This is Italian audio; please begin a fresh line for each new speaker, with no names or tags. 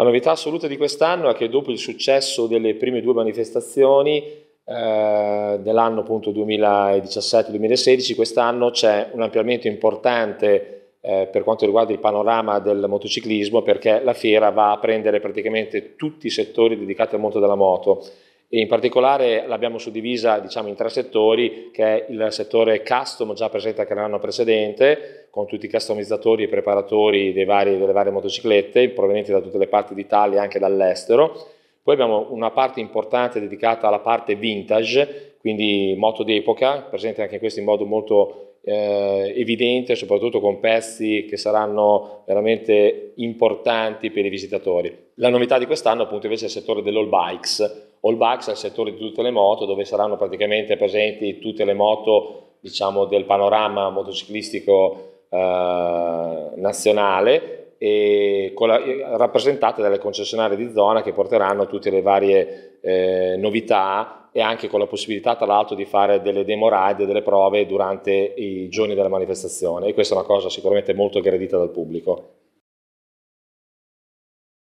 La novità assoluta di quest'anno è che dopo il successo delle prime due manifestazioni eh, dell'anno 2017-2016, quest'anno c'è un ampliamento importante eh, per quanto riguarda il panorama del motociclismo perché la fiera va a prendere praticamente tutti i settori dedicati al mondo della moto in particolare l'abbiamo suddivisa diciamo, in tre settori, che è il settore custom già presente anche l'anno precedente, con tutti i customizzatori e preparatori vari, delle varie motociclette, provenienti da tutte le parti d'Italia e anche dall'estero. Poi abbiamo una parte importante dedicata alla parte vintage, quindi moto d'epoca, presente anche questo in modo molto eh, evidente, soprattutto con pezzi che saranno veramente importanti per i visitatori. La novità di quest'anno appunto invece è il settore dell'all bikes, All Bikes è il settore di tutte le moto dove saranno praticamente presenti tutte le moto diciamo, del panorama motociclistico eh, nazionale e la, rappresentate dalle concessionarie di zona che porteranno tutte le varie eh, novità e anche con la possibilità tra l'altro di fare delle demo ride, delle prove durante i giorni della manifestazione e questa è una cosa sicuramente molto gradita dal pubblico.